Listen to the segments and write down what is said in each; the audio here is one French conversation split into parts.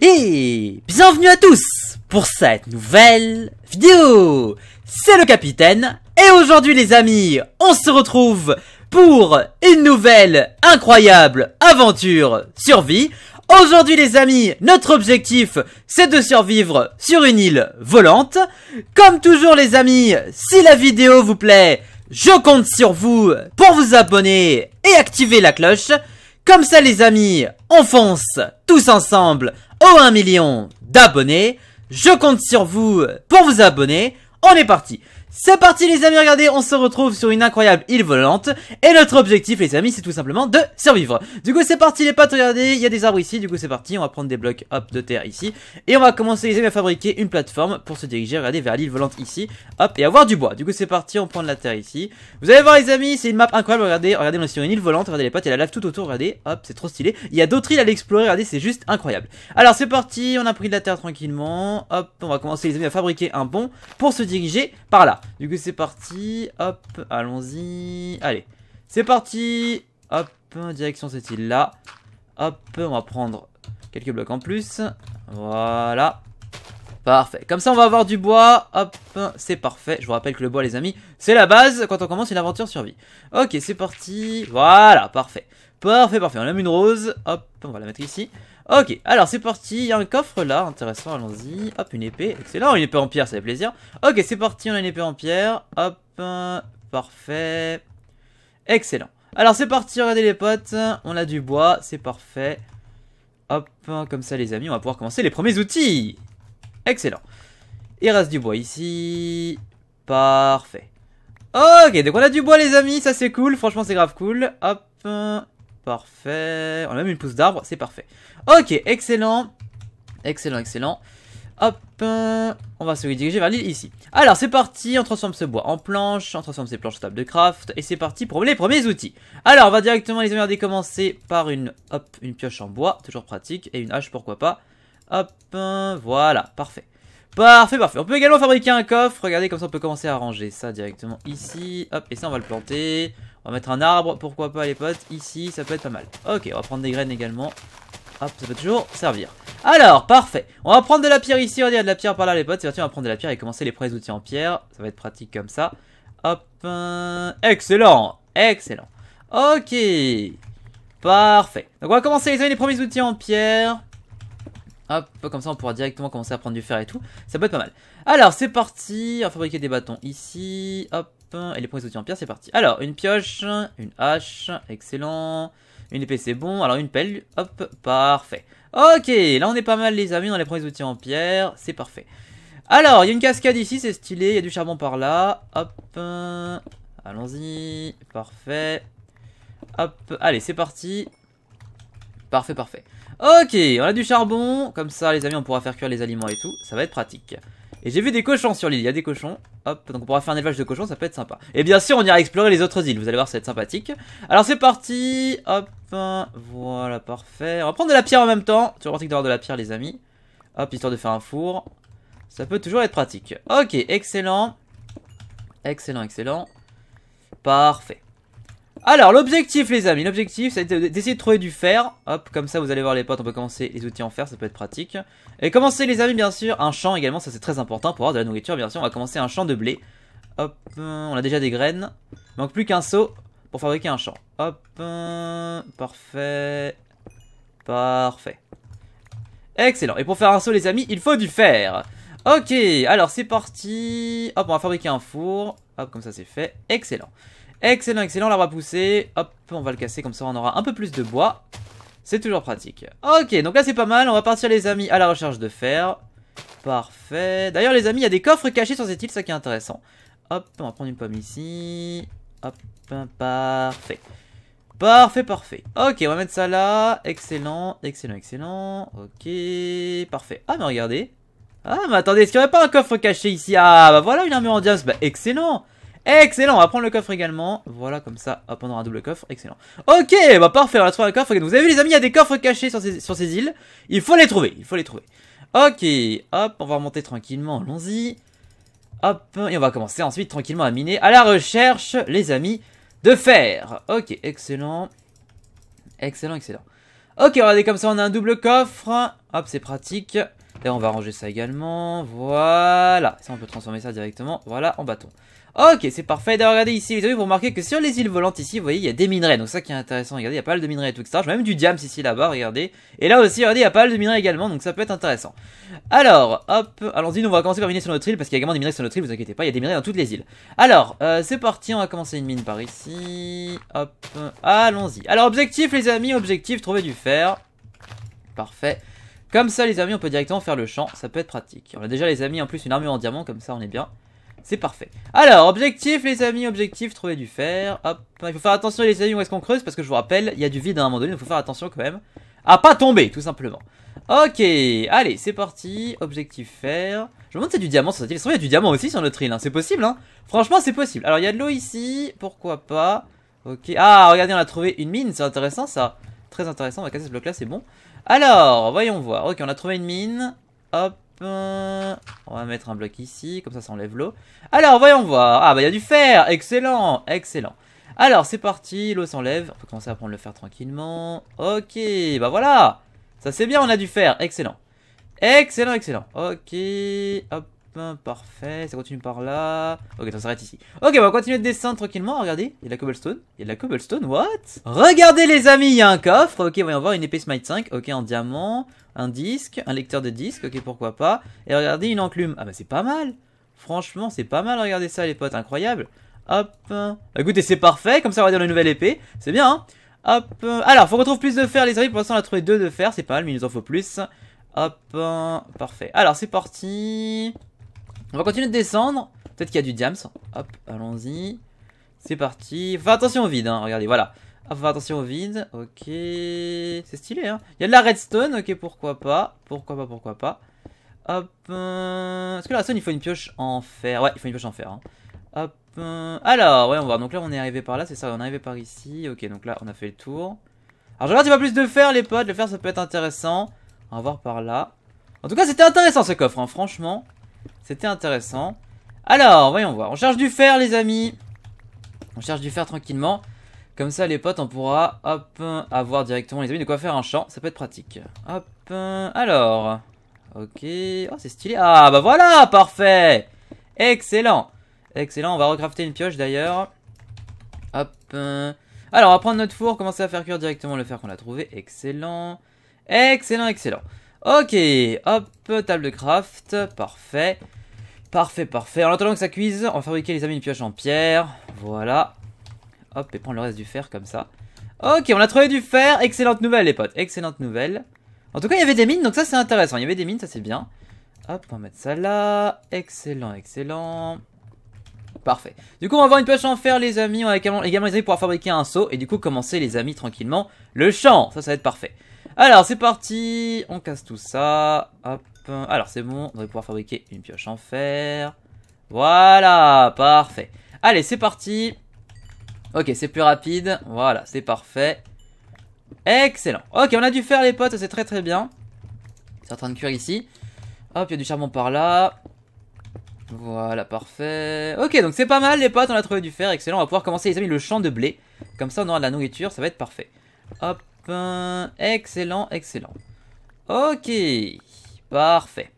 Et bienvenue à tous pour cette nouvelle vidéo C'est le capitaine et aujourd'hui les amis, on se retrouve pour une nouvelle incroyable aventure survie Aujourd'hui les amis, notre objectif c'est de survivre sur une île volante Comme toujours les amis, si la vidéo vous plaît, je compte sur vous pour vous abonner et activer la cloche comme ça les amis, on fonce tous ensemble au 1 million d'abonnés. Je compte sur vous pour vous abonner. On est parti c'est parti les amis, regardez, on se retrouve sur une incroyable île volante Et notre objectif les amis, c'est tout simplement de survivre Du coup c'est parti les potes regardez, il y a des arbres ici Du coup c'est parti, on va prendre des blocs hop de terre ici Et on va commencer les amis à fabriquer une plateforme pour se diriger, regardez, vers l'île volante ici Hop, et avoir du bois, du coup c'est parti, on prend de la terre ici Vous allez voir les amis, c'est une map incroyable, regardez, regardez, on est sur une île volante Regardez les potes il y a la lave tout autour, regardez, hop, c'est trop stylé Il y a d'autres îles à explorer regardez, c'est juste incroyable Alors c'est parti, on a pris de la terre tranquillement Hop, on va commencer les amis à fabriquer un pont pour se diriger par là du coup c'est parti, hop, allons-y, allez, c'est parti, hop, direction cette île-là, hop, on va prendre quelques blocs en plus, voilà, Parfait. Comme ça, on va avoir du bois. Hop, c'est parfait. Je vous rappelle que le bois, les amis, c'est la base quand on commence une aventure survie. Ok, c'est parti. Voilà, parfait. Parfait, parfait. On même une rose. Hop, on va la mettre ici. Ok, alors c'est parti, il y a un coffre là, intéressant, allons-y. Hop, une épée, excellent, une épée en pierre, ça fait plaisir. Ok, c'est parti, on a une épée en pierre. Hop, parfait. Excellent. Alors c'est parti, regardez les potes, on a du bois, c'est parfait. Hop, comme ça les amis, on va pouvoir commencer les premiers outils. Excellent. Il reste du bois ici. Parfait. Ok, donc on a du bois les amis, ça c'est cool, franchement c'est grave cool. Hop, Parfait. On a même une pousse d'arbre, c'est parfait. Ok, excellent. Excellent, excellent. Hop, euh, on va se diriger vers l'île ici. Alors c'est parti, on transforme ce bois en planche on transforme ces planches en table de craft, et c'est parti pour les premiers outils. Alors on va directement les emmerder commencer par une, hop, une pioche en bois, toujours pratique, et une hache pourquoi pas. Hop, euh, voilà, parfait. Parfait, parfait. On peut également fabriquer un coffre, regardez comme ça on peut commencer à ranger ça directement ici. Hop, et ça on va le planter. On va mettre un arbre, pourquoi pas les potes. Ici, ça peut être pas mal. Ok, on va prendre des graines également. Hop, ça peut toujours servir. Alors, parfait. On va prendre de la pierre ici, on va de la pierre par là les potes. C'est parti, on va prendre de la pierre et commencer les premiers outils en pierre. Ça va être pratique comme ça. Hop, euh, excellent, excellent. Ok, parfait. Donc on va commencer les amis, les premiers outils en pierre. Hop, comme ça on pourra directement commencer à prendre du fer et tout. Ça peut être pas mal. Alors c'est parti, on va fabriquer des bâtons ici. Hop, et les premiers outils en pierre, c'est parti. Alors, une pioche, une hache, excellent. Une épée, c'est bon. Alors, une pelle, hop, parfait. Ok, là on est pas mal les amis dans les premiers outils en pierre, c'est parfait. Alors, il y a une cascade ici, c'est stylé, il y a du charbon par là. Hop, euh, allons-y, parfait. Hop, allez, c'est parti. Parfait, parfait. Ok, on a du charbon, comme ça les amis on pourra faire cuire les aliments et tout, ça va être pratique. Et j'ai vu des cochons sur l'île, il y a des cochons. Hop, donc on pourra faire un élevage de cochons, ça peut être sympa. Et bien sûr, on ira explorer les autres îles, vous allez voir, ça va être sympathique. Alors c'est parti, hop, voilà, parfait. On va prendre de la pierre en même temps, toujours pratique d'avoir de la pierre les amis. Hop, histoire de faire un four. Ça peut toujours être pratique. Ok, excellent. Excellent, excellent. Parfait. Alors, l'objectif, les amis, l'objectif, c'est d'essayer de trouver du fer. Hop, comme ça, vous allez voir les potes, on peut commencer les outils en fer, ça peut être pratique. Et commencer, les amis, bien sûr, un champ également, ça c'est très important pour avoir de la nourriture, bien sûr. On va commencer un champ de blé. Hop, euh, on a déjà des graines. Il manque plus qu'un seau pour fabriquer un champ. Hop, euh, parfait, parfait. Excellent. Et pour faire un saut, les amis, il faut du fer. Ok, alors c'est parti. Hop, on va fabriquer un four. Hop, comme ça c'est fait. Excellent. Excellent, excellent, on va pousser. Hop, on va le casser, comme ça on aura un peu plus de bois. C'est toujours pratique. Ok, donc là c'est pas mal, on va partir les amis à la recherche de fer. Parfait. D'ailleurs les amis, il y a des coffres cachés sur cette île, ça qui est intéressant. Hop, on va prendre une pomme ici. Hop, parfait. Parfait, parfait. Ok, on va mettre ça là. Excellent, excellent, excellent. Ok, parfait. Ah, mais regardez. Ah, mais attendez, est-ce qu'il n'y aurait pas un coffre caché ici Ah, bah voilà, une armure en diamant. Bah, excellent Excellent, on va prendre le coffre également. Voilà, comme ça, hop, on aura un double coffre. Excellent. Ok, va bah, parfait, on va trouver un coffre. Vous avez vu, les amis, il y a des coffres cachés sur ces, sur ces îles. Il faut les trouver, il faut les trouver. Ok, hop, on va remonter tranquillement, allons-y. Hop, et on va commencer ensuite tranquillement à miner à la recherche, les amis, de fer. Ok, excellent. Excellent, excellent. Ok, aller comme ça, on a un double coffre. Hop, c'est pratique. et on va ranger ça également. Voilà. Ça, on peut transformer ça directement. Voilà, en bâton. Ok, c'est parfait. D'ailleurs, regardez ici, les amis, vous remarquez que sur les îles volantes ici, vous voyez, il y a des minerais. Donc ça qui est intéressant, regardez, il y a pas mal de minerais et tout, etc. Même du diams ici, là-bas, regardez. Et là aussi, regardez, il y a pas mal de minerais également, donc ça peut être intéressant. Alors, hop, allons-y, on va commencer par miner sur notre île, parce qu'il y a également des minerais sur notre île, vous inquiétez pas, il y a des minerais dans toutes les îles. Alors, euh, c'est parti, on va commencer une mine par ici. Hop, allons-y. Alors, objectif, les amis, objectif, trouver du fer. Parfait. Comme ça, les amis, on peut directement faire le champ, ça peut être pratique. On a déjà, les amis, en plus, une armure en diamant, comme ça, on est bien. C'est parfait. Alors, objectif, les amis, objectif, trouver du fer. Hop, il faut faire attention, les amis, où est-ce qu'on creuse Parce que je vous rappelle, il y a du vide à un moment donné, il faut faire attention quand même. À pas tomber, tout simplement. Ok, allez, c'est parti. Objectif fer. Je me demande si c'est du diamant sur cette île. Il y a du diamant aussi sur notre île, hein. c'est possible, hein Franchement, c'est possible. Alors, il y a de l'eau ici, pourquoi pas. Ok, ah, regardez, on a trouvé une mine, c'est intéressant ça. Très intéressant, on va casser ce bloc-là, c'est bon. Alors, voyons voir. Ok, on a trouvé une mine. Hop, euh, on va mettre un bloc ici, comme ça ça enlève l'eau. Alors, voyons voir. Ah bah il y a du fer Excellent Excellent Alors, c'est parti, l'eau s'enlève. On peut commencer à prendre le fer tranquillement. Ok, bah voilà Ça c'est bien, on a du fer. Excellent. Excellent, excellent. Ok, hop, hein, parfait. Ça continue par là. Ok, ça s'arrête ici. Ok, bah, on va continuer de descendre tranquillement. Regardez, il y a de la cobblestone. Il y a de la cobblestone, what Regardez les amis, il y a un coffre. Ok, voyons voir une épée smite 5. Ok, en diamant un disque, un lecteur de disque, ok pourquoi pas, et regardez une enclume. Ah bah c'est pas mal Franchement c'est pas mal, regardez ça les potes, incroyable Hop Écoutez c'est parfait, comme ça on va dire la nouvelle épée, c'est bien hein Hop Alors faut qu'on trouve plus de fer les amis, pour l'instant on a trouvé deux de fer, c'est pas mal mais il nous en faut plus. Hop Parfait, alors c'est parti On va continuer de descendre, peut-être qu'il y a du diams, hop allons-y. C'est parti, fais enfin, attention au vide hein, regardez voilà ah, faut faire attention au vide. Ok. C'est stylé, hein. Il y a de la redstone. Ok, pourquoi pas. Pourquoi pas, pourquoi pas. Hop. Euh... Est-ce que la redstone, il faut une pioche en fer Ouais, il faut une pioche en fer. Hein. Hop. Euh, alors, ouais, on va voir. Donc là, on est arrivé par là, c'est ça. On est arrivé par ici. Ok, donc là, on a fait le tour. Alors, je regarde, y a plus de fer, les potes. Le fer, ça peut être intéressant. On va voir par là. En tout cas, c'était intéressant ce coffre, hein. franchement. C'était intéressant. Alors, voyons voir. On cherche du fer, les amis. On cherche du fer tranquillement. Comme ça, les potes, on pourra hop, avoir directement les amis de quoi faire un champ. Ça peut être pratique. Hop, alors. Ok. Oh, c'est stylé. Ah, bah voilà, parfait. Excellent. Excellent, on va recrafter une pioche d'ailleurs. Hop. Alors, on va prendre notre four, commencer à faire cuire directement le fer qu'on a trouvé. Excellent. Excellent, excellent. Ok, hop, table de craft. Parfait. Parfait, parfait. En attendant que ça cuise, on va fabriquer les amis une pioche en pierre. Voilà. Hop, et prendre le reste du fer comme ça. Ok, on a trouvé du fer. Excellente nouvelle, les potes. Excellente nouvelle. En tout cas, il y avait des mines, donc ça, c'est intéressant. Il y avait des mines, ça, c'est bien. Hop, on va mettre ça là. Excellent, excellent. Parfait. Du coup, on va avoir une pioche en fer, les amis. On va également, également les amis, pouvoir fabriquer un seau. Et du coup, commencer, les amis, tranquillement, le champ. Ça, ça va être parfait. Alors, c'est parti. On casse tout ça. Hop. Alors, c'est bon. On va pouvoir fabriquer une pioche en fer. Voilà. Parfait. Allez, c'est parti. Ok, c'est plus rapide. Voilà, c'est parfait. Excellent. Ok, on a du fer les potes, c'est très très bien. C'est en train de cuire ici. Hop, il y a du charbon par là. Voilà, parfait. Ok, donc c'est pas mal les potes, on a trouvé du fer, excellent. On va pouvoir commencer les amis le champ de blé. Comme ça on aura de la nourriture, ça va être parfait. Hop, euh, excellent, excellent. Ok, parfait.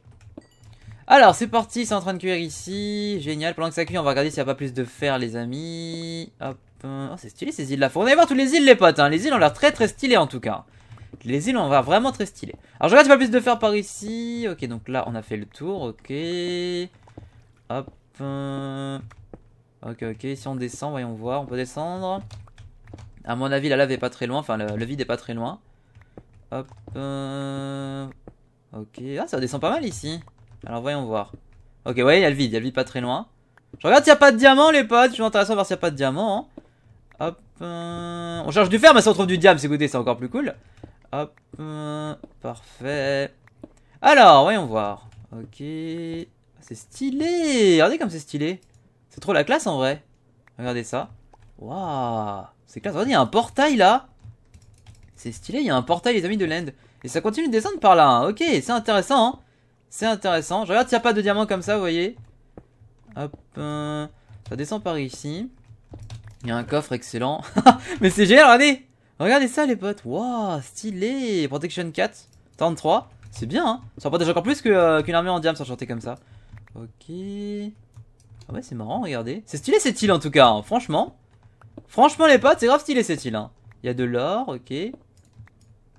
Alors c'est parti, c'est en train de cuire ici. Génial, pendant que ça cuit, on va regarder s'il n'y a pas plus de fer les amis. Hop, Oh, c'est stylé ces îles là. Faut aller voir toutes les îles, les potes. Hein. Les îles ont l'air très très stylées en tout cas. Les îles ont l'air vraiment très stylées. Alors, je regarde pas plus de faire par ici. Ok, donc là, on a fait le tour. Ok. Hop. Ok, ok. Si on descend, voyons voir. On peut descendre. À mon avis, la lave est pas très loin. Enfin, le, vide est pas très loin. Hop. Euh, ok. Ah, ça descend pas mal ici. Alors, voyons voir. Ok, vous voyez, il y a le vide. Il y a le vide pas très loin. Je regarde s'il n'y a pas de diamant, les potes. Je suis intéressant à voir s'il n'y a pas de diamant. Hein. Hop. Euh, on cherche du fer, mais ça on trouve du diable, c'est goûté, c'est encore plus cool. Hop. Euh, parfait. Alors, voyons voir. Ok. C'est stylé. Regardez comme c'est stylé. C'est trop la classe en vrai. Regardez ça. Waouh. C'est classe. Regardez, il y a un portail là. C'est stylé, il y a un portail, les amis de l'End. Et ça continue de descendre par là. Hein. Ok, c'est intéressant. Hein. C'est intéressant. Je regarde s'il n'y a pas de diamant comme ça, vous voyez. Hop. Euh, ça descend par ici. Il y a un coffre excellent. Mais c'est génial, regardez Regardez ça les potes, waouh, stylé Protection 4, 33, c'est bien hein Ça protège encore plus euh, qu'une armée en diamant s'enchanter comme ça. Ok... Ah ouais c'est marrant, regardez. C'est stylé cette île en tout cas, hein. franchement. Franchement les potes, c'est grave stylé cette île. Hein. Il y a de l'or, ok.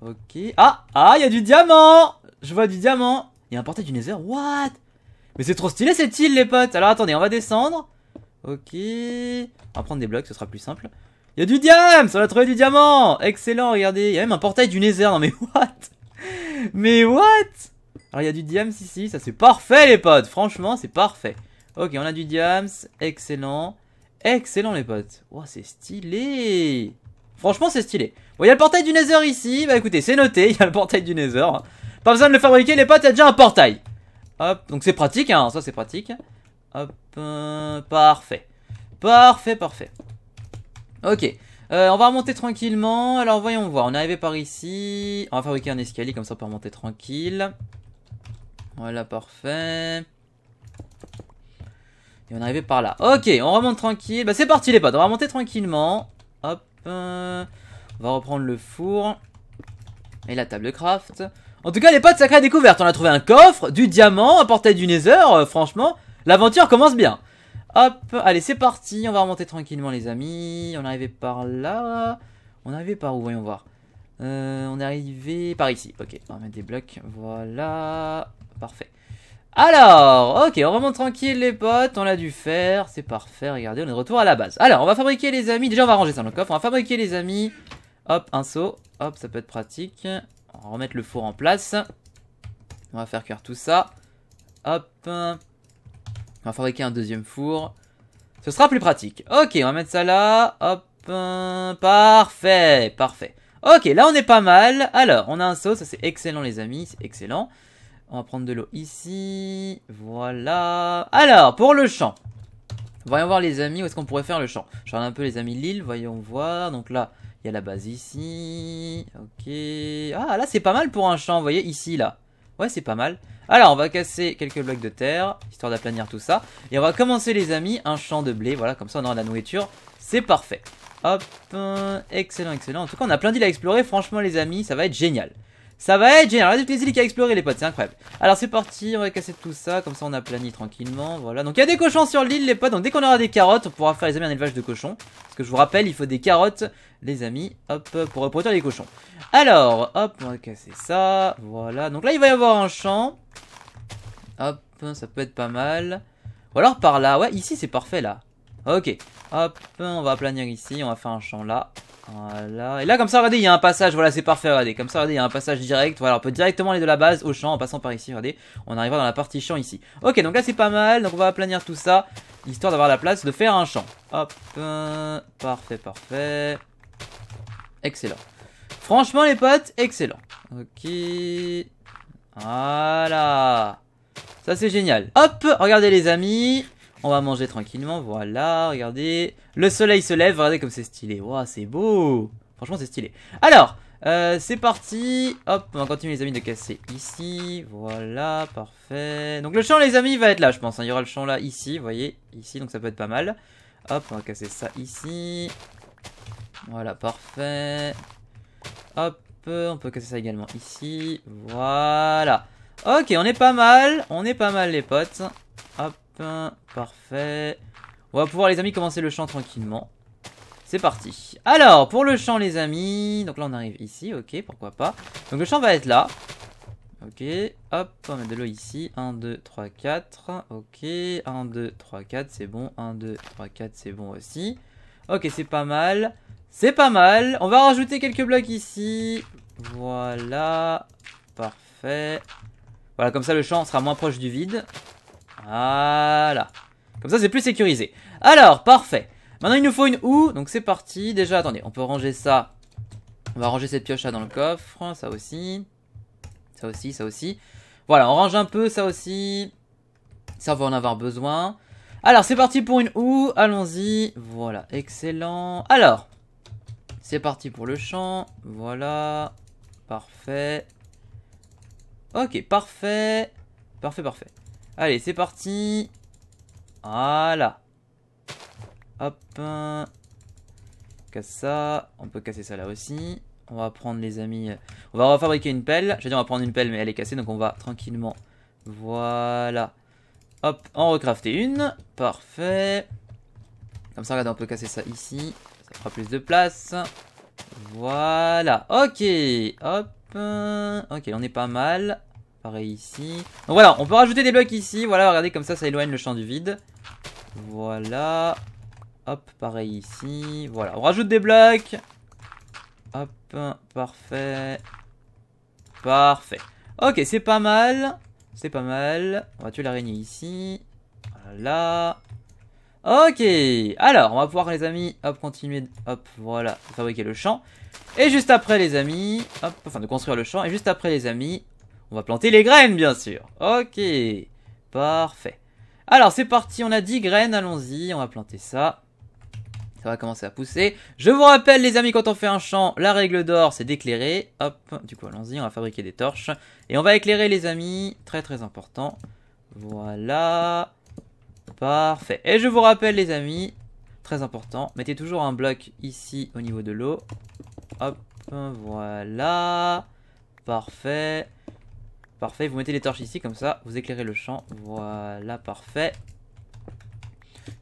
Ok... Ah Ah, il y a du diamant Je vois du diamant Il y a un portail du nether, what Mais c'est trop stylé cette île les potes Alors attendez, on va descendre. Ok. On va prendre des blocs, ce sera plus simple. Il y a du diamant On a trouvé du diamant Excellent, regardez. Il y a même un portail du Nether. Non mais what Mais what Alors il y a du diams ici. Ça c'est parfait les potes. Franchement, c'est parfait. Ok, on a du diams. Excellent. Excellent les potes. Wow, c'est stylé. Franchement, c'est stylé. Bon, il y a le portail du Nether ici. Bah écoutez, c'est noté. Il y a le portail du Nether. Pas besoin de le fabriquer les potes. Il y a déjà un portail. Hop, donc c'est pratique. Hein. Ça c'est pratique. Hop, euh, parfait. Parfait, parfait. Ok, euh, on va remonter tranquillement. Alors voyons voir, on est arrivé par ici. On va fabriquer un escalier, comme ça pour peut remonter tranquille. Voilà, parfait. Et on est arrivé par là. Ok, on remonte tranquille. Bah c'est parti les potes, on va remonter tranquillement. Hop, euh, on va reprendre le four. Et la table de craft. En tout cas les potes, sacrée découverte. On a trouvé un coffre, du diamant, un portail du nether, franchement. L'aventure commence bien. Hop, allez, c'est parti. On va remonter tranquillement, les amis. On est arrivé par là. On est arrivé par où Voyons voir. Euh, on est arrivé par ici. Ok, on va mettre des blocs. Voilà. Parfait. Alors, ok, on remonte tranquille les potes, on a dû faire, c'est parfait, regardez, on est retour à la base. Alors, on va fabriquer les amis, déjà on va ranger ça dans le coffre, on va fabriquer les amis, hop, un seau, hop, ça peut être pratique, on va remettre le four en place, on va faire cuire tout ça, hop, on va fabriquer un deuxième four. Ce sera plus pratique. Ok, on va mettre ça là. Hop, euh, parfait, parfait. Ok, là on est pas mal. Alors, on a un seau, ça c'est excellent les amis, c'est excellent. On va prendre de l'eau ici. Voilà. Alors, pour le champ. Voyons voir les amis, où est-ce qu'on pourrait faire le champ. Je regarde un peu les amis l'île, voyons voir. Donc là, il y a la base ici. Ok. Ah, là c'est pas mal pour un champ, vous voyez, ici, là. Ouais, c'est pas mal. Alors, on va casser quelques blocs de terre, histoire d'aplanir tout ça. Et on va commencer, les amis, un champ de blé. Voilà, comme ça, on aura de la nourriture. C'est parfait. Hop, euh, excellent, excellent. En tout cas, on a plein d'îles à explorer. Franchement, les amis, ça va être génial. Ça va être génial. on a des petites îles à explorer, les potes. C'est incroyable. Alors, c'est parti. On va casser tout ça. Comme ça, on a plané tranquillement. Voilà. Donc, il y a des cochons sur l'île, les potes. Donc, dès qu'on aura des carottes, on pourra faire, les amis, un élevage de cochons. Parce que je vous rappelle, il faut des carottes, les amis. Hop, pour reproduire les cochons. Alors, hop, on va casser ça. Voilà. Donc là, il va y avoir un champ. Hop, ça peut être pas mal. Ou alors par là. Ouais, ici, c'est parfait, là. Ok. Hop, on va planir ici. On va faire un champ là. Voilà. Et là, comme ça, regardez, il y a un passage. Voilà, c'est parfait, regardez. Comme ça, regardez, il y a un passage direct. Voilà, on peut directement aller de la base au champ en passant par ici, regardez. On arrivera dans la partie champ ici. Ok, donc là, c'est pas mal. Donc, on va planir tout ça, histoire d'avoir la place de faire un champ. Hop. Euh, parfait, parfait. Excellent. Franchement, les potes, excellent. Ok. Voilà. Ça, c'est génial. Hop, regardez les amis. On va manger tranquillement, voilà, regardez. Le soleil se lève, regardez comme c'est stylé. Waouh, c'est beau Franchement, c'est stylé. Alors, euh, c'est parti. Hop, on va continuer les amis de casser ici. Voilà, parfait. Donc le champ les amis va être là je pense. Hein. Il y aura le champ là ici, vous voyez, ici. Donc ça peut être pas mal. Hop, on va casser ça ici. Voilà, parfait. Hop, on peut casser ça également ici. Voilà. Ok, on est pas mal. On est pas mal les potes. Hop, Parfait. On va pouvoir, les amis, commencer le champ tranquillement. C'est parti. Alors, pour le champ les amis. Donc là, on arrive ici. Ok, pourquoi pas. Donc le champ va être là. Ok, hop, on va de l'eau ici. 1, 2, 3, 4. Ok, 1, 2, 3, 4, c'est bon. 1, 2, 3, 4, c'est bon aussi. Ok, c'est pas mal. C'est pas mal. On va rajouter quelques blocs ici. Voilà, parfait. Voilà, comme ça, le champ sera moins proche du vide. Voilà. Comme ça, c'est plus sécurisé. Alors, parfait. Maintenant, il nous faut une houe. Donc, c'est parti. Déjà, attendez, on peut ranger ça. On va ranger cette pioche-là dans le coffre. Ça aussi. Ça aussi, ça aussi. Voilà, on range un peu, ça aussi. Ça, va en avoir besoin. Alors, c'est parti pour une houe. Allons-y. Voilà, excellent. Alors, c'est parti pour le champ. Voilà. Parfait. Ok, parfait. Parfait, parfait. Allez, c'est parti. Voilà. Hop. Casse ça. On peut casser ça là aussi. On va prendre les amis. Euh, on va refabriquer une pelle. Je dire, on va prendre une pelle, mais elle est cassée, donc on va tranquillement. Voilà. Hop, en recrafter une. Parfait. Comme ça, regarde, on peut casser ça ici. Ça fera plus de place. Voilà. Ok. Hop. Ok, on est pas mal. Pareil ici. Donc voilà, on peut rajouter des blocs ici. Voilà, regardez comme ça, ça éloigne le champ du vide. Voilà. Hop, pareil ici. Voilà, on rajoute des blocs. Hop, parfait. Parfait. Ok, c'est pas mal. C'est pas mal. On va tuer l'araignée ici. Voilà. Ok. Alors, on va pouvoir, les amis, hop, continuer. Hop, voilà, fabriquer le champ. Et juste après, les amis, hop, enfin, de construire le champ. Et juste après, les amis, on va planter les graines, bien sûr. Ok, parfait. Alors, c'est parti, on a 10 graines, allons-y, on va planter ça. Ça va commencer à pousser. Je vous rappelle, les amis, quand on fait un champ, la règle d'or, c'est d'éclairer. Hop, du coup, allons-y, on va fabriquer des torches. Et on va éclairer, les amis, très très important. Voilà, parfait. Et je vous rappelle, les amis, très important, mettez toujours un bloc ici au niveau de l'eau. Hop, voilà, parfait. Parfait, vous mettez les torches ici, comme ça, vous éclairez le champ. Voilà, parfait.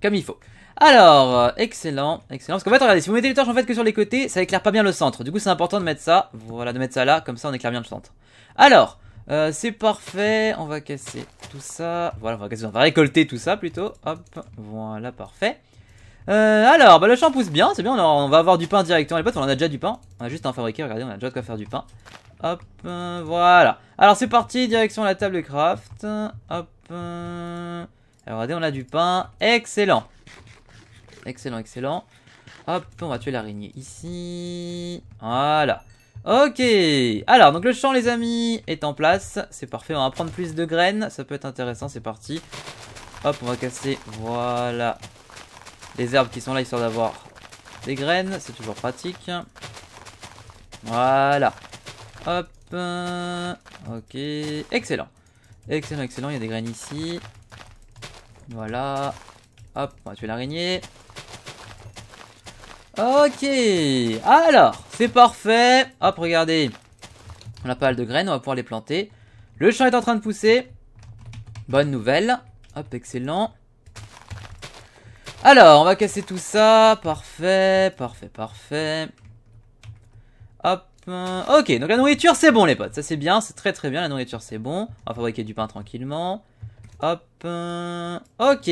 Comme il faut. Alors, euh, excellent, excellent. Parce qu'en fait, regardez, si vous mettez les torches en fait que sur les côtés, ça éclaire pas bien le centre. Du coup, c'est important de mettre ça, voilà, de mettre ça là, comme ça on éclaire bien le centre. Alors, euh, c'est parfait, on va casser tout ça. Voilà, on va, casser, on va récolter tout ça plutôt. Hop, voilà, parfait. Euh, alors, bah, le champ pousse bien, c'est bien, on, on, va avoir du pain directement les potes, on en a déjà du pain. On a juste à en fabriquer, regardez, on a déjà de quoi faire du pain. Hop, euh, voilà. Alors c'est parti, direction la table de craft. Hop. Euh, alors regardez, on a du pain. Excellent. Excellent, excellent. Hop, on va tuer l'araignée ici. Voilà. Ok. Alors, donc le champ, les amis, est en place. C'est parfait, on va prendre plus de graines. Ça peut être intéressant, c'est parti. Hop, on va casser, voilà, les herbes qui sont là, histoire d'avoir des graines. C'est toujours pratique. Voilà. Hop. Euh, ok. Excellent. Excellent, excellent. Il y a des graines ici. Voilà. Hop, on va tuer l'araignée. Ok. Alors, c'est parfait. Hop, regardez. On a pas mal de graines, on va pouvoir les planter. Le champ est en train de pousser. Bonne nouvelle. Hop, excellent. Alors, on va casser tout ça. Parfait, parfait, parfait. Ok, donc la nourriture, c'est bon, les potes. Ça, c'est bien. C'est très, très bien. La nourriture, c'est bon. On va fabriquer du pain tranquillement. Hop. ok.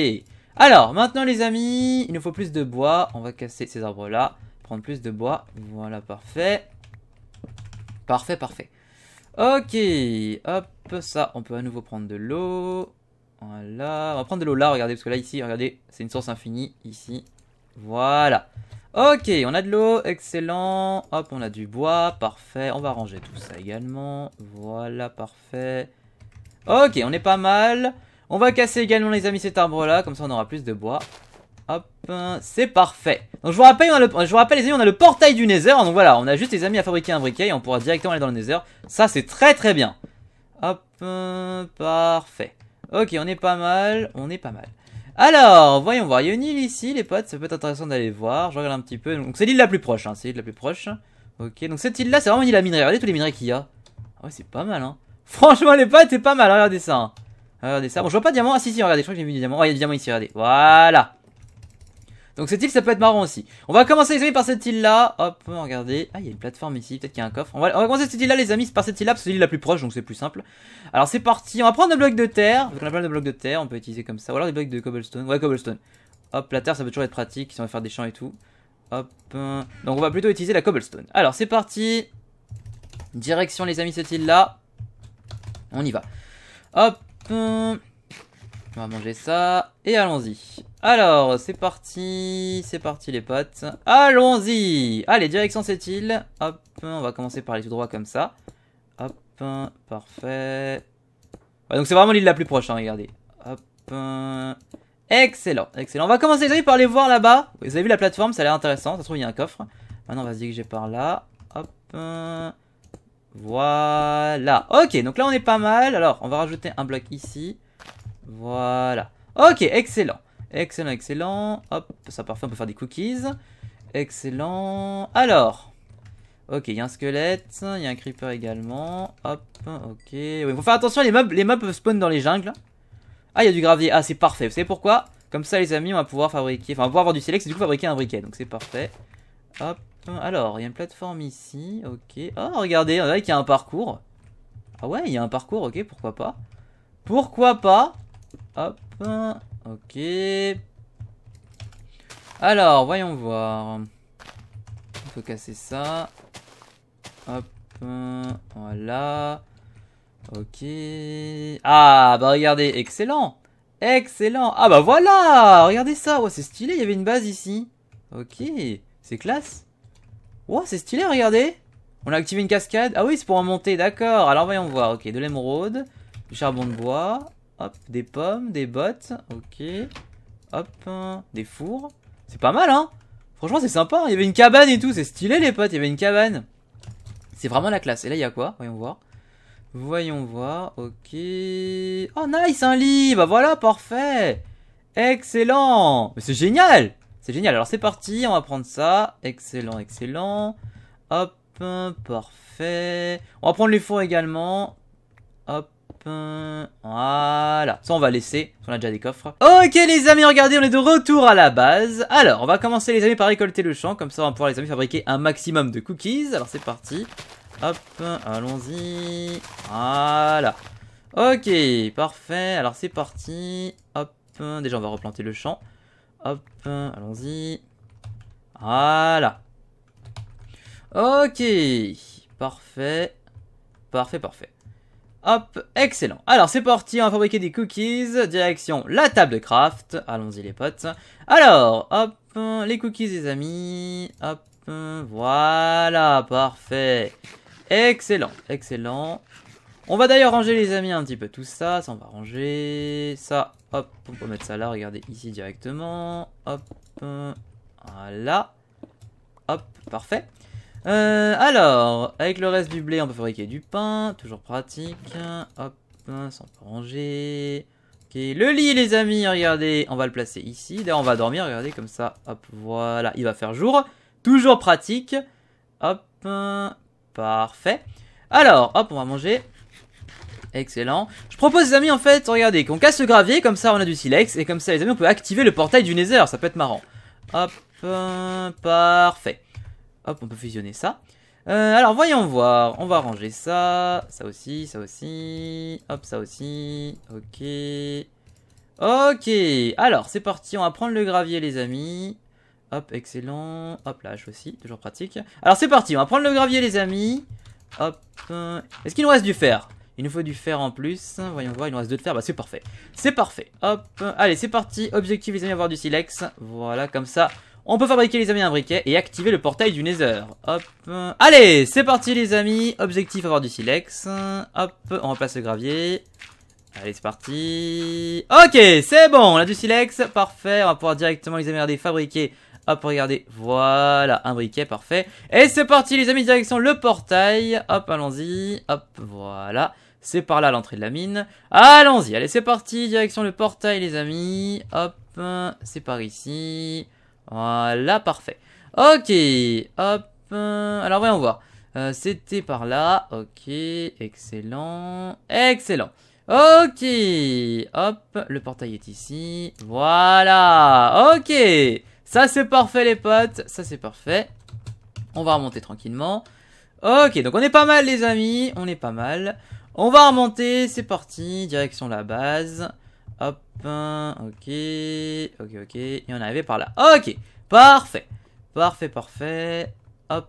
Alors, maintenant, les amis, il nous faut plus de bois. On va casser ces arbres-là. Prendre plus de bois. Voilà, parfait. Parfait, parfait. Ok. Hop, ça. On peut à nouveau prendre de l'eau. Voilà. On va prendre de l'eau là, regardez. Parce que là, ici, regardez, c'est une source infinie. Ici, voilà. Ok, on a de l'eau, excellent. Hop, on a du bois, parfait. On va ranger tout ça également. Voilà, parfait. Ok, on est pas mal. On va casser également, les amis, cet arbre-là. Comme ça, on aura plus de bois. Hop, c'est parfait. Donc, je vous, rappelle, je vous rappelle, les amis, on a le portail du Nether. Donc, voilà, on a juste, les amis, à fabriquer un briquet et on pourra directement aller dans le Nether. Ça, c'est très, très bien. Hop, euh, parfait. Ok, on est pas mal. On est pas mal. Alors, voyons voir. Il y a une île ici, les potes. Ça peut être intéressant d'aller voir. Je regarde un petit peu. Donc, c'est l'île la plus proche. Hein. C'est l'île la plus proche. Ok, donc cette île-là, c'est vraiment une île à minerais. Regardez tous les minerais qu'il y a. Ah ouais, c'est pas mal, hein. Franchement, les potes, c'est pas mal. Regardez ça. Hein. Regardez ça. Bon, je vois pas de diamant. Ah, si, si, regardez. Je crois que j'ai vu du diamant. Oh, il y a du diamant ici, regardez. Voilà. Donc cette île, ça peut être marrant aussi. On va commencer les amis par cette île-là. Hop, regardez. Ah, il y a une plateforme ici, peut-être qu'il y a un coffre. On va, commencer cette île-là les amis, par cette île-là, parce que c'est l'île la plus proche, donc c'est plus simple. Alors c'est parti, on va prendre nos bloc de terre. on a plein de blocs de terre, on peut utiliser comme ça. Ou alors des blocs de cobblestone. Ouais, cobblestone. Hop, la terre, ça peut toujours être pratique si on veut faire des champs et tout. Hop. Donc on va plutôt utiliser la cobblestone. Alors c'est parti. Direction les amis cette île-là. On y va. Hop. On va manger ça. Et allons-y. Alors, c'est parti, c'est parti les potes. Allons-y Allez, direction cette île. Hop, on va commencer par aller tout droit comme ça. Hop, parfait. donc c'est vraiment l'île la plus proche, hein, regardez. Hop, excellent, excellent. On va commencer par aller voir là-bas. Vous avez vu la plateforme, ça a l'air intéressant, ça se trouve il y a un coffre. Maintenant on y que j'ai par là. Hop, voilà. Ok, donc là on est pas mal. Alors, on va rajouter un bloc ici. Voilà. Ok, excellent. Excellent, excellent. Hop, ça parfait, on peut faire des cookies. Excellent. Alors. Ok, il y a un squelette, il y a un creeper également. Hop, ok. Il faut faire attention, les mobs, les mobs peuvent spawn dans les jungles. Ah, il y a du gravier. Ah, c'est parfait. Vous savez pourquoi Comme ça, les amis, on va pouvoir fabriquer... Enfin, on va pouvoir avoir du select et du coup fabriquer un briquet. Donc, c'est parfait. Hop. Alors, il y a une plateforme ici. Ok. Oh, regardez, on dirait qu'il y a un parcours. Ah ouais, il y a un parcours. Ok, pourquoi pas. Pourquoi pas Hop. Ok. Alors, voyons voir. Il faut casser ça. Hop. Voilà. Ok. Ah, bah regardez. Excellent. Excellent. Ah, bah voilà. Regardez ça. Ouais, c'est stylé. Il y avait une base ici. Ok. C'est classe. Ouais, c'est stylé. Regardez. On a activé une cascade. Ah oui, c'est pour en monter. D'accord. Alors, voyons voir. Ok, de l'émeraude. Du charbon de bois des pommes, des bottes. Ok. Hop, des fours. C'est pas mal, hein Franchement, c'est sympa. Hein. Il y avait une cabane et tout. C'est stylé, les potes. Il y avait une cabane. C'est vraiment la classe. Et là, il y a quoi Voyons voir. Voyons voir. Ok. Oh, nice, un lit. Bah voilà, parfait. Excellent. Mais c'est génial. C'est génial. Alors, c'est parti. On va prendre ça. Excellent, excellent. Hop, parfait. On va prendre les fours également. Hop, voilà. Ça, on va laisser. On a déjà des coffres. Ok, les amis, regardez, on est de retour à la base. Alors, on va commencer, les amis, par récolter le champ. Comme ça, on va pouvoir, les amis, fabriquer un maximum de cookies. Alors, c'est parti. Hop, allons-y. Voilà. Ok, parfait. Alors, c'est parti. Hop. Déjà, on va replanter le champ. Hop, allons-y. Voilà. Ok. Parfait. Parfait, parfait. Hop, excellent. Alors c'est parti, on va fabriquer des cookies. Direction la table de craft. Allons-y les potes. Alors, hop, les cookies les amis. Hop, voilà, parfait. Excellent, excellent. On va d'ailleurs ranger les amis un petit peu tout ça. Ça on va ranger. Ça, hop, on peut mettre ça là, regardez ici directement. Hop, voilà. Hop, parfait. Euh, alors, avec le reste du blé, on peut fabriquer du pain. Toujours pratique. Hop, sans ranger. Ok, le lit, les amis, regardez. On va le placer ici. D'ailleurs, on va dormir, regardez, comme ça. Hop, voilà. Il va faire jour. Toujours pratique. Hop, parfait. Alors, hop, on va manger. Excellent. Je propose, les amis, en fait, regardez, qu'on casse le gravier. Comme ça, on a du silex. Et comme ça, les amis, on peut activer le portail du Nether. Ça peut être marrant. Hop, euh, parfait. Hop, on peut fusionner ça. Euh, alors, voyons voir. On va ranger ça, ça aussi, ça aussi. Hop, ça aussi. Ok. Ok. Alors, c'est parti. On va prendre le gravier, les amis. Hop, excellent. Hop, là, aussi. Toujours pratique. Alors, c'est parti. On va prendre le gravier, les amis. Hop. Euh, est-ce qu'il nous reste du fer il nous faut du fer en plus. Voyons voir, il nous reste deux de fer. Bah, c'est parfait. C'est parfait. Hop. Allez, c'est parti. Objectif, les amis, avoir du silex. Voilà, comme ça. On peut fabriquer les amis un briquet et activer le portail du Nether. Hop. Allez, c'est parti les amis. Objectif avoir du silex. Hop, on remplace le gravier. Allez, c'est parti. Ok, c'est bon, on a du silex. Parfait, on va pouvoir directement les amis fabriquer. Hop, regardez, voilà, un briquet, parfait. Et c'est parti les amis, direction le portail. Hop, allons-y. Hop, voilà. C'est par là l'entrée de la mine. Allons-y, allez, c'est parti, direction le portail les amis. Hop, c'est par ici. Voilà, parfait. Ok, hop. Euh, alors, voyons voir. Euh, c'était par là. Ok, excellent. Excellent. Ok, hop, le portail est ici. Voilà, ok. Ça, c'est parfait, les potes. Ça, c'est parfait. On va remonter tranquillement. Ok, donc on est pas mal, les amis. On est pas mal. On va remonter, c'est parti. Direction la base. Hop, ok, ok, ok. Et on arrivé par là. Ok, parfait. Parfait, parfait. Hop,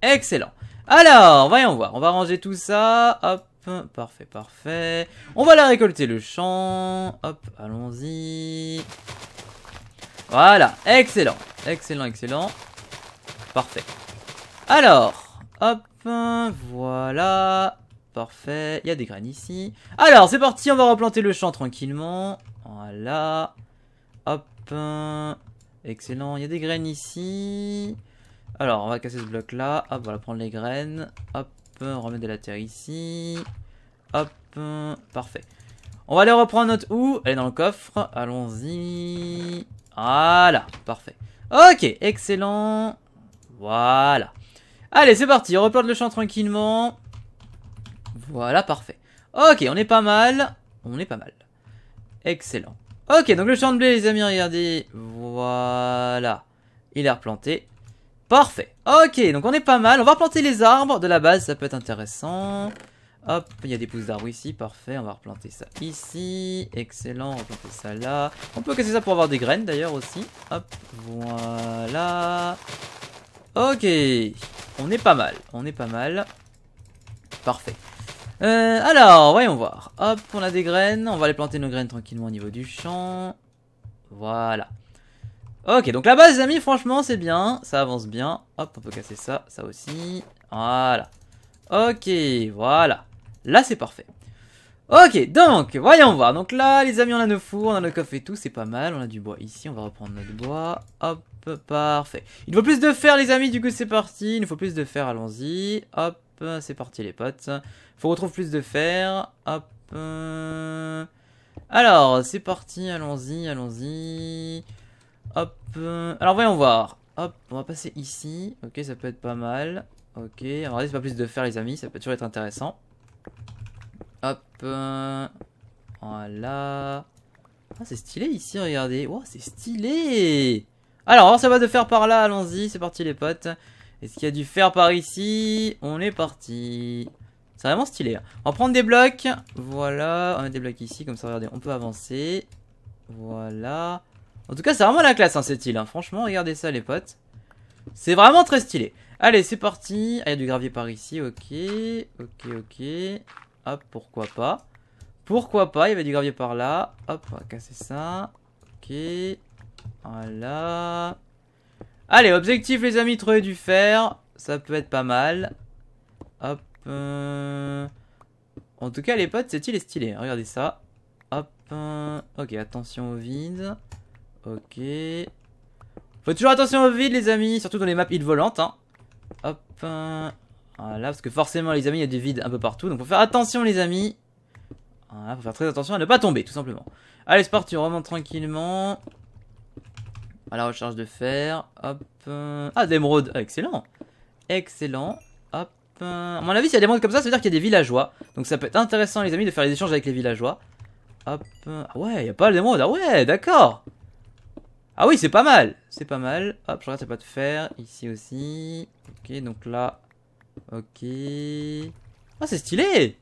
excellent. Alors, voyons voir. On va ranger tout ça. Hop, parfait, parfait. On va la récolter le champ. Hop, allons-y. Voilà, excellent. Excellent, excellent. Parfait. Alors, hop, voilà. Parfait. Il y a des graines ici. Alors, c'est parti. On va replanter le champ tranquillement. Voilà. Hop. Excellent. Il y a des graines ici. Alors, on va casser ce bloc-là. Hop, voilà, prendre les graines. Hop, on remet de la terre ici. Hop, parfait. On va aller reprendre notre houe. Elle est dans le coffre. Allons-y. Voilà, parfait. Ok, excellent. Voilà. Allez, c'est parti. On replante le champ tranquillement. Voilà, parfait. Ok, on est pas mal. On est pas mal. Excellent. Ok, donc le champ de blé, les amis, regardez. Voilà. Il est replanté. Parfait. Ok, donc on est pas mal. On va replanter les arbres de la base, ça peut être intéressant. Hop, il y a des pousses d'arbres ici, parfait. On va replanter ça ici. Excellent, on va replanter ça là. On peut casser ça pour avoir des graines d'ailleurs aussi. Hop, voilà. Ok, on est pas mal, on est pas mal. Parfait. Euh, alors, voyons voir. Hop, on a des graines. On va aller planter nos graines tranquillement au niveau du champ. Voilà. Ok, donc la base, les amis, franchement, c'est bien. Ça avance bien. Hop, on peut casser ça, ça aussi. Voilà. Ok, voilà. Là, c'est parfait. Ok, donc, voyons voir. Donc là, les amis, on a nos fours, on a nos coffres et tout, c'est pas mal. On a du bois ici, on va reprendre notre bois. Hop, parfait. Il nous faut plus de fer, les amis, du coup, c'est parti. Il nous faut plus de fer, allons-y. Hop, c'est parti les potes. Faut qu'on retrouve plus de fer. Hop. Euh. Alors, c'est parti, allons-y, allons-y. Hop. Euh. Alors, voyons voir. Hop, on va passer ici. Ok, ça peut être pas mal. Ok, alors regardez, c'est pas plus de fer les amis, ça peut toujours être intéressant. Hop. Euh. Voilà. Ah, c'est stylé ici, regardez. Wow, c'est stylé Alors, on va de fer par là, allons-y, c'est parti les potes. Est-ce qu'il y a du fer par ici On est parti. C'est vraiment stylé. Hein. On va prendre des blocs. Voilà. On met des blocs ici. Comme ça, regardez, on peut avancer. Voilà. En tout cas, c'est vraiment la classe, hein, cette île. Hein. Franchement, regardez ça, les potes. C'est vraiment très stylé. Allez, c'est parti. Ah, il y a du gravier par ici. Ok. Ok, ok. Hop, pourquoi pas. Pourquoi pas. Il y avait du gravier par là. Hop, on va casser ça. Ok. Voilà. Allez, objectif les amis, trouver du fer. Ça peut être pas mal. Hop. Euh. En tout cas, les potes, c'est île est stylée. Regardez ça. Hop. Euh. Ok, attention au vide. Ok. Faut toujours attention au vide, les amis. Surtout dans les maps îles volantes. Hein. Hop. Euh. Voilà, parce que forcément, les amis, il y a du vide un peu partout. Donc, faut faire attention, les amis. Voilà, faut faire très attention à ne pas tomber, tout simplement. Allez, c'est parti, on remonte tranquillement. À la recherche de fer. Hop. Euh, ah, d'émeraude. Ah, excellent. Excellent. Hop. Euh, à mon avis, s'il y a des mondes comme ça, ça veut dire qu'il y a des villageois. Donc ça peut être intéressant, les amis, de faire des échanges avec les villageois. Hop. Euh, ah ouais, il n'y a pas d'émeraude. Ah ouais, d'accord. Ah oui, c'est pas mal. C'est pas mal. Hop, je regarde, pas de fer. Ici aussi. Ok, donc là. Ok. Oh, c'est stylé.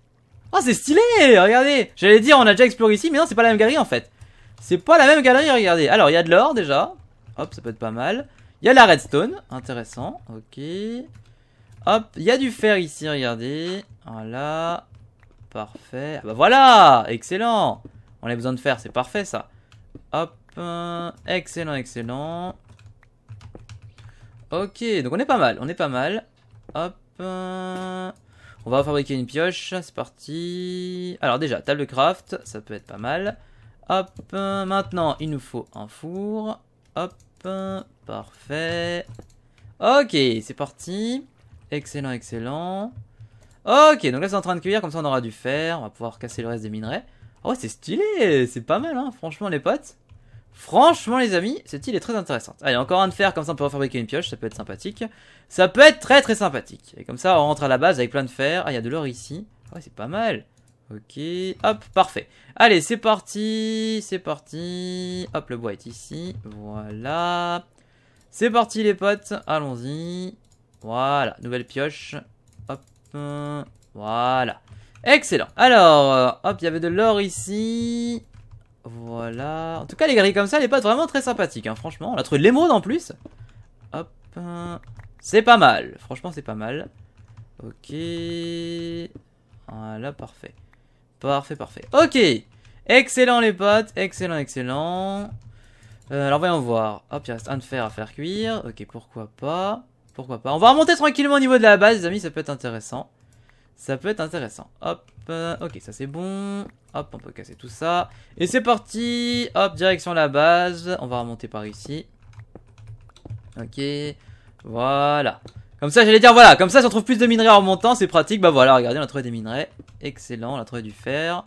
Oh, c'est stylé. Regardez. J'allais dire, on a déjà exploré ici, mais non, c'est pas la même galerie en fait. C'est pas la même galerie, regardez. Alors, il y a de l'or déjà. Hop, ça peut être pas mal. Il y a la redstone, intéressant. Ok. Hop, il y a du fer ici, regardez. Voilà. Parfait. Ah bah voilà Excellent On a besoin de fer, c'est parfait ça. Hop. Euh, excellent, excellent. Ok, donc on est pas mal, on est pas mal. Hop. Euh, on va fabriquer une pioche, c'est parti. Alors déjà, table de craft, ça peut être pas mal. Hop, euh, maintenant il nous faut un four. Hop, parfait. Ok, c'est parti. Excellent, excellent. Ok, donc là c'est en train de cuire, comme ça on aura du fer, on va pouvoir casser le reste des minerais. Oh c'est stylé, c'est pas mal, hein, franchement les potes. Franchement les amis, cette île est très intéressante. Allez, encore un de fer, comme ça on peut refabriquer une pioche, ça peut être sympathique. Ça peut être très très sympathique. Et comme ça on rentre à la base avec plein de fer. Ah, il y a de l'or ici. Ah ouais, c'est pas mal. Ok, hop, parfait. Allez, c'est parti, c'est parti. Hop, le bois est ici, voilà. C'est parti les potes, allons-y. Voilà, nouvelle pioche. Hop, voilà. Excellent. Alors, euh, hop, il y avait de l'or ici. Voilà. En tout cas, les grilles comme ça, les potes, vraiment très sympathiques, hein. franchement. On a trouvé de l'émeraude en plus. Hop. C'est pas mal. Franchement, c'est pas mal. Ok. Voilà, parfait. Parfait, parfait. Ok Excellent les potes, excellent, excellent. Euh, alors voyons voir. Hop, il reste un de fer à faire cuire. Ok, pourquoi pas. Pourquoi pas. On va remonter tranquillement au niveau de la base, les amis, ça peut être intéressant. Ça peut être intéressant. Hop, euh, ok, ça c'est bon. Hop, on peut casser tout ça. Et c'est parti. Hop, direction la base. On va remonter par ici. Ok, voilà. Comme ça, j'allais dire, voilà, comme ça, si on trouve plus de minerais en montant, c'est pratique. Bah voilà, regardez, on a trouvé des minerais. Excellent, on a trouvé du fer.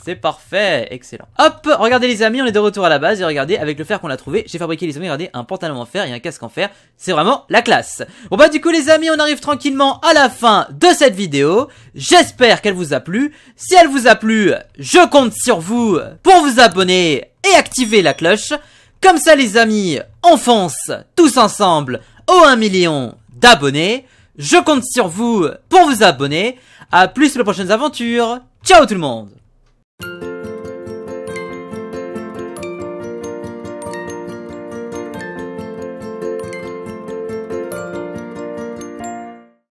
C'est parfait, excellent. Hop, regardez les amis, on est de retour à la base et regardez, avec le fer qu'on a trouvé, j'ai fabriqué les amis, regardez, un pantalon en fer et un casque en fer, c'est vraiment la classe. Bon bah du coup les amis, on arrive tranquillement à la fin de cette vidéo, j'espère qu'elle vous a plu, si elle vous a plu, je compte sur vous pour vous abonner et activer la cloche, comme ça les amis, on fonce tous ensemble au 1 million d'abonnés. Je compte sur vous pour vous abonner. À plus pour les prochaines aventures. Ciao tout le monde